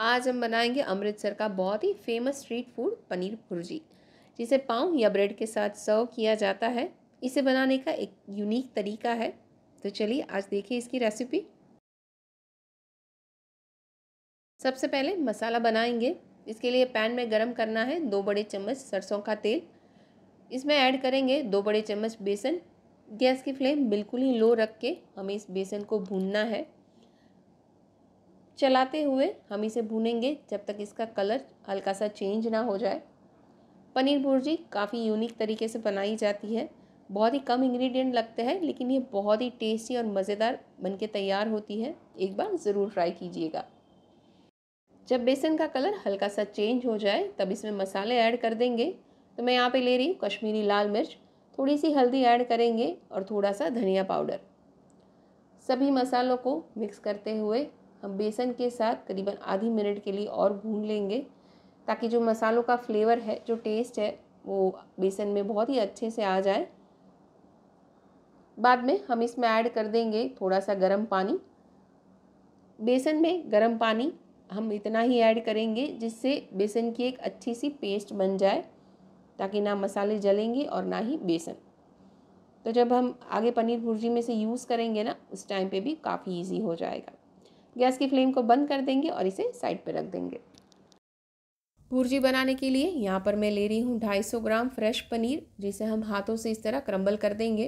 आज हम बनाएंगे अमृतसर का बहुत ही famous street food paneer bhurji जिसे पाँव या ब्रेड के साथ सर्व किया जाता है इसे बनाने का एक यूनिक तरीका है तो चलिए आज देखिए इसकी रेसिपी सबसे पहले मसाला बनाएंगे इसके लिए पैन में गरम करना है दो बड़े चम्मच सरसों का तेल इसमें ऐड करेंगे दो बड़े चम्मच बेसन गैस की फ्लेम बिल्कुल ही लो रख के हमें इस बेसन को भूनना है चलाते हुए हम इसे भूनेंगे जब तक इसका कलर हल्का सा चेंज ना हो जाए पनीर भुर्जी काफ़ी यूनिक तरीके से बनाई जाती है बहुत ही कम इंग्रेडिएंट लगते हैं लेकिन ये बहुत ही टेस्टी और मज़ेदार बनके तैयार होती है एक बार ज़रूर ट्राई कीजिएगा जब बेसन का कलर हल्का सा चेंज हो जाए तब इसमें मसाले ऐड कर देंगे तो मैं यहाँ पे ले रही हूँ कश्मीरी लाल मिर्च थोड़ी सी हल्दी ऐड करेंगे और थोड़ा सा धनिया पाउडर सभी मसालों को मिक्स करते हुए हम बेसन के साथ करीबन आधी मिनट के लिए और भून लेंगे ताकि जो मसालों का फ्लेवर है जो टेस्ट है वो बेसन में बहुत ही अच्छे से आ जाए बाद में हम इसमें ऐड कर देंगे थोड़ा सा गर्म पानी बेसन में गर्म पानी हम इतना ही ऐड करेंगे जिससे बेसन की एक अच्छी सी पेस्ट बन जाए ताकि ना मसाले जलेंगे और ना ही बेसन तो जब हम आगे पनीर भुर्जी में से यूज़ करेंगे ना उस टाइम पे भी काफ़ी इजी हो जाएगा गैस की फ्लेम को बंद कर देंगे और इसे साइड पर रख देंगे भुर्जी बनाने के लिए यहाँ पर मैं ले रही हूँ 250 ग्राम फ्रेश पनीर जिसे हम हाथों से इस तरह क्रम्बल कर देंगे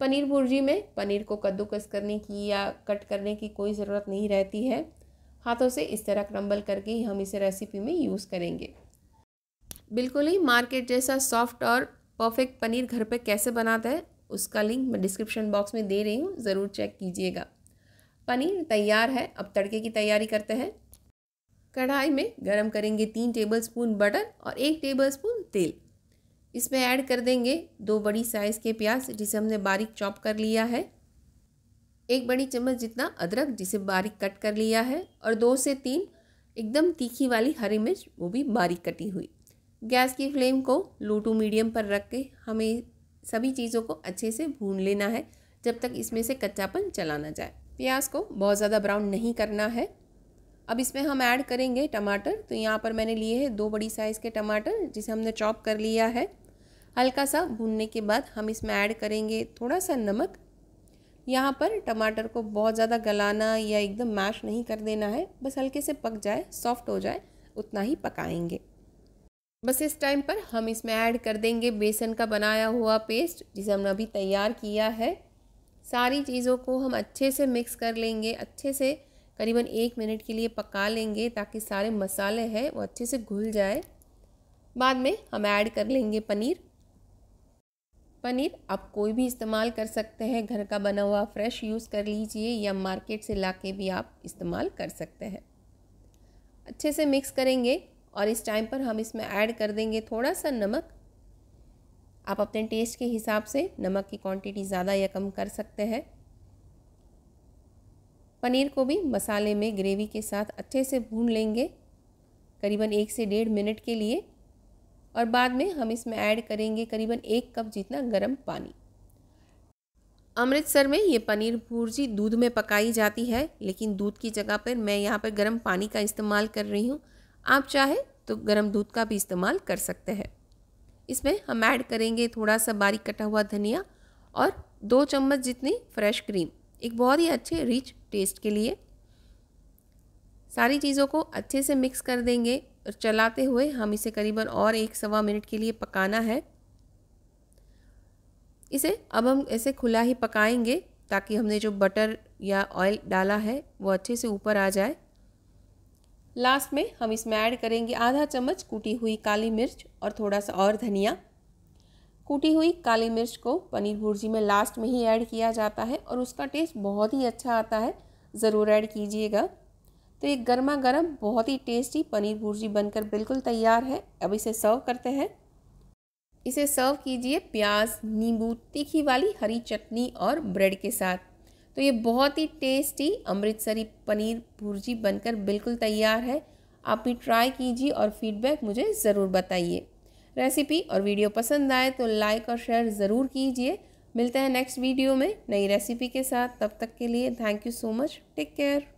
पनीर भुर्जी में पनीर को कद्दूकस करने की या कट करने की कोई ज़रूरत नहीं रहती है हाथों से इस तरह क्रम्बल करके ही हम इसे रेसिपी में यूज़ करेंगे बिल्कुल ही मार्केट जैसा सॉफ्ट और परफेक्ट पनीर घर पर कैसे बनाता है उसका लिंक मैं डिस्क्रिप्शन बॉक्स में दे रही हूँ ज़रूर चेक कीजिएगा पनीर तैयार है अब तड़के की तैयारी करते हैं कढ़ाई में गरम करेंगे तीन टेबलस्पून बटर और एक टेबलस्पून तेल इसमें ऐड कर देंगे दो बड़ी साइज़ के प्याज जिसे हमने बारीक चॉप कर लिया है एक बड़ी चम्मच जितना अदरक जिसे बारीक कट कर लिया है और दो से तीन एकदम तीखी वाली हरी मिर्च वो भी बारीक कटी हुई गैस की फ्लेम को लो टू मीडियम पर रख के हमें सभी चीज़ों को अच्छे से भून लेना है जब तक इसमें से कच्चापन चला ना जाए प्याज को बहुत ज़्यादा ब्राउन नहीं करना है अब इसमें हम ऐड करेंगे टमाटर तो यहाँ पर मैंने लिए हैं दो बड़ी साइज़ के टमाटर जिसे हमने चॉप कर लिया है हल्का सा भूनने के बाद हम इसमें ऐड करेंगे थोड़ा सा नमक यहाँ पर टमाटर को बहुत ज़्यादा गलाना या एकदम मैश नहीं कर देना है बस हल्के से पक जाए सॉफ्ट हो जाए उतना ही पकाएंगे बस इस टाइम पर हम इसमें ऐड कर देंगे बेसन का बनाया हुआ पेस्ट जिसे हमने अभी तैयार किया है सारी चीज़ों को हम अच्छे से मिक्स कर लेंगे अच्छे से करीबन एक मिनट के लिए पका लेंगे ताकि सारे मसाले हैं वो अच्छे से घुल जाए बाद में हम ऐड कर लेंगे पनीर पनीर आप कोई भी इस्तेमाल कर सकते हैं घर का बना हुआ फ्रेश यूज़ कर लीजिए या मार्केट से ला के भी आप इस्तेमाल कर सकते हैं अच्छे से मिक्स करेंगे और इस टाइम पर हम इसमें ऐड कर देंगे थोड़ा सा नमक आप अपने टेस्ट के हिसाब से नमक की क्वांटिटी ज़्यादा या कम कर सकते हैं पनीर को भी मसाले में ग्रेवी के साथ अच्छे से भून लेंगे करीबन एक से डेढ़ मिनट के लिए और बाद में हम इसमें ऐड करेंगे करीबन एक कप जितना गर्म पानी अमृतसर में ये पनीर भुर्जी दूध में पकाई जाती है लेकिन दूध की जगह पर मैं यहाँ पर गर्म पानी का इस्तेमाल कर रही हूँ आप चाहे तो गर्म दूध का भी इस्तेमाल कर सकते हैं इसमें हम ऐड करेंगे थोड़ा सा बारीक कटा हुआ धनिया और दो चम्मच जितनी फ्रेश क्रीम एक बहुत ही अच्छे रिच टेस्ट के लिए सारी चीज़ों को अच्छे से मिक्स कर देंगे और चलाते हुए हम इसे करीबन और एक सवा मिनट के लिए पकाना है इसे अब हम ऐसे खुला ही पकाएंगे ताकि हमने जो बटर या ऑयल डाला है वो अच्छे से ऊपर आ जाए लास्ट में हम इसमें ऐड करेंगे आधा चम्मच कूटी हुई काली मिर्च और थोड़ा सा और धनिया कूटी हुई काली मिर्च को पनीर भुर्जी में लास्ट में ही ऐड किया जाता है और उसका टेस्ट बहुत ही अच्छा आता है ज़रूर ऐड कीजिएगा तो ये गर्मा गर्म बहुत ही टेस्टी पनीर भुर्जी बनकर बिल्कुल तैयार है अब इसे सर्व करते हैं इसे सर्व कीजिए प्याज नींबू तीखी वाली हरी चटनी और ब्रेड के साथ तो ये बहुत ही टेस्टी अमृतसरी पनीर भुर्जी बनकर बिल्कुल तैयार है आप भी ट्राई कीजिए और फीडबैक मुझे ज़रूर बताइए रेसिपी और वीडियो पसंद आए तो लाइक और शेयर ज़रूर कीजिए मिलते हैं नेक्स्ट वीडियो में नई रेसिपी के साथ तब तक के लिए thank you so much take care